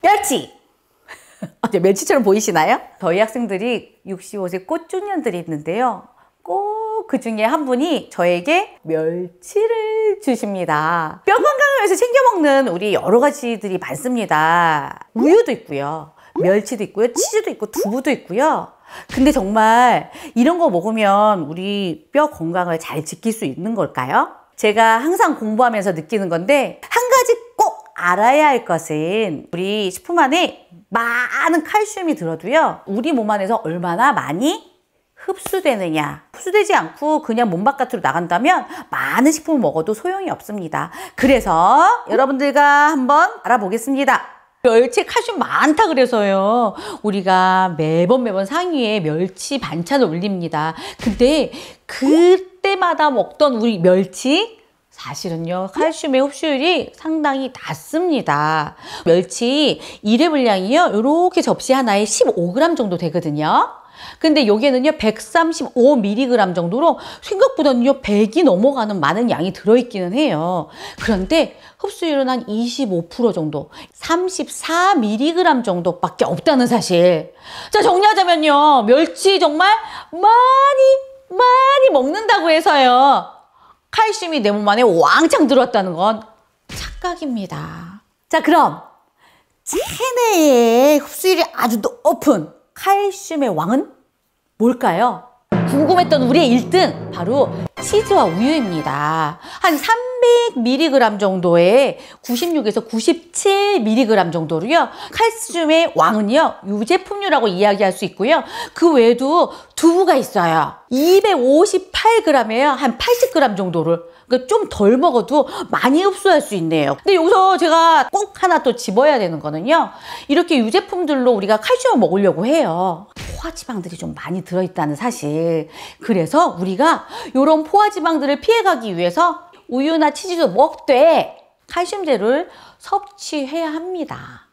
멸치! 어제 멸치처럼 보이시나요? 저희 학생들이 65세 꽃중년들이 있는데요. 꼭 그 중에 한 분이 저에게 멸치를 주십니다. 뼈 건강을 위해서 챙겨 먹는 우리 여러 가지들이 많습니다. 우유도 있고요. 멸치도 있고요. 치즈도 있고 두부도 있고요. 근데 정말 이런 거 먹으면 우리 뼈 건강을 잘 지킬 수 있는 걸까요? 제가 항상 공부하면서 느끼는 건데 알아야 할 것은 우리 식품 안에 많은 칼슘이 들어도요. 우리 몸 안에서 얼마나 많이 흡수되느냐 흡수되지 않고 그냥 몸 바깥으로 나간다면 많은 식품을 먹어도 소용이 없습니다 그래서 여러분들과 한번 알아보겠습니다 멸치 칼슘 많다 그래서요 우리가 매번 매번 상위에 멸치 반찬을 올립니다 근데 그때마다 먹던 우리 멸치 사실은요 칼슘의 흡수율이 상당히 낮습니다 멸치 1회 분량이요 이렇게 접시 하나에 15g 정도 되거든요 근데 여기에는요 135mg 정도로 생각보다는요 100이 넘어가는 많은 양이 들어있기는 해요 그런데 흡수율은 한 25% 정도 34mg 정도밖에 없다는 사실 자 정리하자면요 멸치 정말 많이 많이 먹는다고 해서요 칼슘이 내 몸 안에 왕창 들어왔다는 건 착각입니다. 자 그럼 체내에 흡수율이 아주 높은 칼슘의 왕은 뭘까요? 궁금했던 우리의 1등 바로 치즈와 우유입니다. 한 3. 300mg 정도의 96에서 97mg 정도로요. 칼슘의 왕은요. 유제품류라고 이야기할 수 있고요. 그 외에도 두부가 있어요. 258g에요. 한 80g 정도를 그러니까 좀덜 먹어도 많이 흡수할 수 있네요. 근데 여기서 제가 꼭 하나 또 집어야 되는 거는요. 이렇게 유제품들로 우리가 칼슘을 먹으려고 해요. 포화지방들이 좀 많이 들어있다는 사실. 그래서 우리가 이런 포화지방들을 피해가기 위해서 우유나 치즈도 먹되 칼슘제를 섭취해야 합니다.